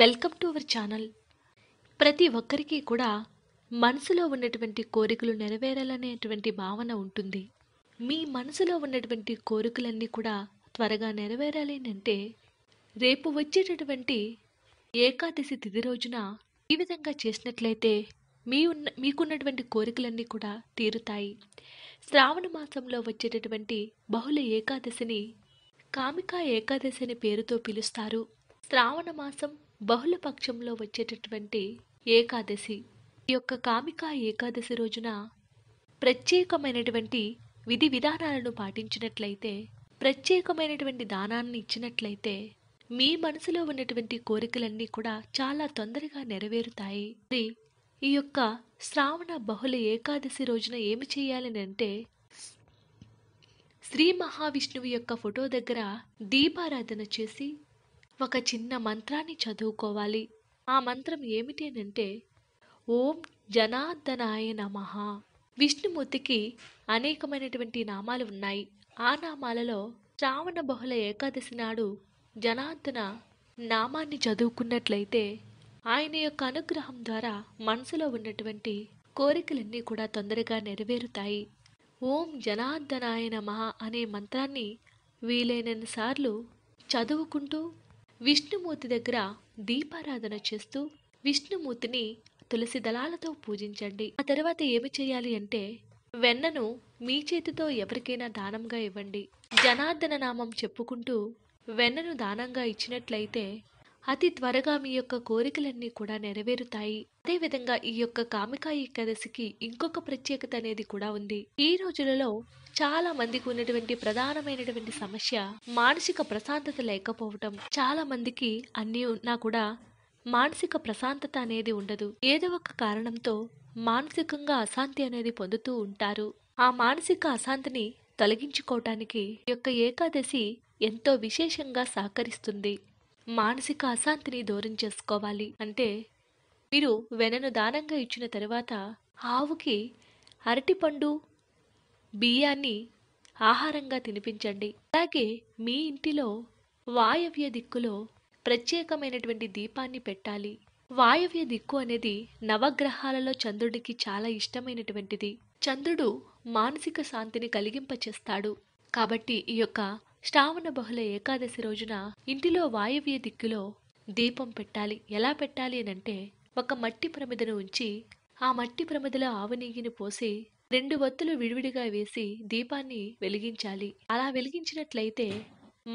welcome to our channel ప్రతి ఒక్కరికి కూడా మనసులో ఉన్నటువంటి కోరికలు నెరవేరాలనేటువంటి భావన ఉంటుంది మీ మనసులో ఉన్నటువంటి కోరికలన్నీ కూడా త్వరగా నెరవేరాలి అంటే రేపు వచ్చేటటువంటి ఏకాదశి తిథి రోజున ఈ విధంగా చేసినట్లయితే మీ ఉన్న మీకున్నటువంటి కోరికలన్నీ కూడా తీరుతాయి శ్రావణ మాసంలో వచ్చేటటువంటి బహుళ ఏకాదశిని కామికా ఏకాదశి అనే పేరుతో పిలుస్తారు శ్రావణ మాసం బహుళ పక్షంలో వచ్చేటటువంటి ఏకాదశి ఈ యొక్క కామిక ఏకాదశి రోజున ప్రత్యేకమైనటువంటి విధి విధానాలను పాటించినట్లయితే ప్రత్యేకమైనటువంటి దానాన్ని ఇచ్చినట్లయితే మీ మనసులో ఉన్నటువంటి కోరికలన్నీ కూడా చాలా తొందరగా నెరవేరుతాయి ఈ యొక్క శ్రావణ బహుళ ఏకాదశి రోజున ఏమి చేయాలని అంటే శ్రీ మహావిష్ణువు యొక్క ఫోటో దగ్గర దీపారాధన చేసి ఒక చిన్న మంత్రాన్ని చదువుకోవాలి ఆ మంత్రం ఏమిటి అంటే ఓం జనార్దనాయ నమ విష్ణుమూర్తికి అనేకమైనటువంటి నామాలు ఉన్నాయి ఆ నామాలలో శ్రావణ బహుళ ఏకాదశి నాడు జనార్దన నామాన్ని చదువుకున్నట్లయితే ఆయన యొక్క అనుగ్రహం ద్వారా మనసులో ఉన్నటువంటి కోరికలన్నీ కూడా తొందరగా నెరవేరుతాయి ఓం జనార్దనాయ నమ అనే మంత్రాన్ని వీలైనన్ని సార్లు చదువుకుంటూ విష్ణుమూర్తి దగ్గర దీపారాధన చేస్తూ విష్ణుమూర్తిని తులసి దళాలతో పూజించండి ఆ తర్వాత ఏమి చేయాలి అంటే వెన్నను మీ చేతితో ఎవరికైనా దానంగా ఇవ్వండి జనార్దన నామం చెప్పుకుంటూ వెన్నను దానంగా ఇచ్చినట్లయితే అతి త్వరగా మీ యొక్క కోరికలన్నీ కూడా నెరవేరుతాయి అదేవిధంగా ఈ యొక్క కామికాయి ఏకాదశికి ఇంకొక ప్రత్యేకత అనేది కూడా ఉంది ఈ రోజులలో చాలా మందికి ఉన్నటువంటి ప్రధానమైనటువంటి సమస్య మానసిక ప్రశాంతత లేకపోవటం చాలా మందికి అన్నీ ఉన్నా కూడా మానసిక ప్రశాంతత అనేది ఉండదు ఏదో ఒక కారణంతో మానసికంగా అశాంతి అనేది పొందుతూ ఉంటారు ఆ మానసిక అశాంతిని తొలగించుకోవటానికి యొక్క ఏకాదశి ఎంతో విశేషంగా సహకరిస్తుంది మానసిక అశాంతిని దూరం చేసుకోవాలి అంటే మీరు వెనను దానంగా ఇచ్చిన తర్వాత ఆవుకి అరటిపండు బియ్యాన్ని ఆహారంగా తినిపించండి అలాగే మీ ఇంటిలో వాయవ్య దిక్కులో ప్రత్యేకమైనటువంటి దీపాన్ని పెట్టాలి వాయవ్య దిక్కు అనేది నవగ్రహాలలో చంద్రుడికి చాలా ఇష్టమైనటువంటిది చంద్రుడు మానసిక శాంతిని కలిగింపచేస్తాడు కాబట్టి ఈ యొక్క శ్రావణ బహుళ ఏకాదశి రోజున ఇంటిలో వాయువ్య దిక్కులో దీపం పెట్టాలి ఎలా పెట్టాలి అనంటే ఒక మట్టి ప్రమిదను ఉంచి ఆ మట్టి ప్రమిదలో ఆవు నెయ్యిని పోసి రెండు వత్తులు విడివిడిగా వేసి దీపాన్ని వెలిగించాలి అలా వెలిగించినట్లయితే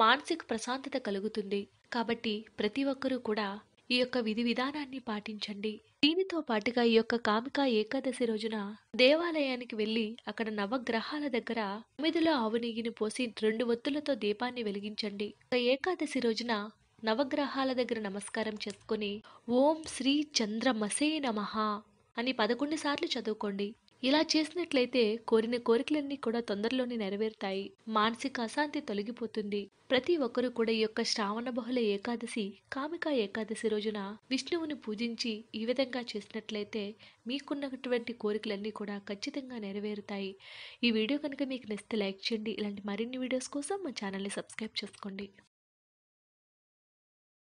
మానసిక ప్రశాంతత కలుగుతుంది కాబట్టి ప్రతి ఒక్కరూ కూడా ఈ యొక్క విధి విధానాన్ని పాటించండి దీనితో పాటుగా ఈ యొక్క కామిక ఏకాదశి రోజున దేవాలయానికి వెళ్ళి అక్కడ నవగ్రహాల దగ్గర తొమ్మిదిలో ఆవు నెయ్యిని పోసి రెండు ఒత్తులతో దీపాన్ని వెలిగించండి ఒక ఏకాదశి రోజున నవగ్రహాల దగ్గర నమస్కారం చేసుకుని ఓం శ్రీ చంద్రమసే నమ అని పదకొండు సార్లు చదువుకోండి ఇలా చేసినట్లయితే కోరిన కోరికలన్నీ కూడా తొందరలోనే నెరవేరుతాయి మానసిక అశాంతి తొలగిపోతుంది ప్రతి ఒక్కరూ కూడా ఈ యొక్క శ్రావణ బహుళ ఏకాదశి కామిక ఏకాదశి రోజున విష్ణువుని పూజించి ఈ విధంగా చేసినట్లయితే మీకున్నటువంటి కోరికలన్నీ కూడా ఖచ్చితంగా నెరవేరుతాయి ఈ వీడియో కనుక మీకు నచ్చితే లైక్ చేయండి ఇలాంటి మరిన్ని వీడియోస్ కోసం మా ఛానల్ని సబ్స్క్రైబ్ చేసుకోండి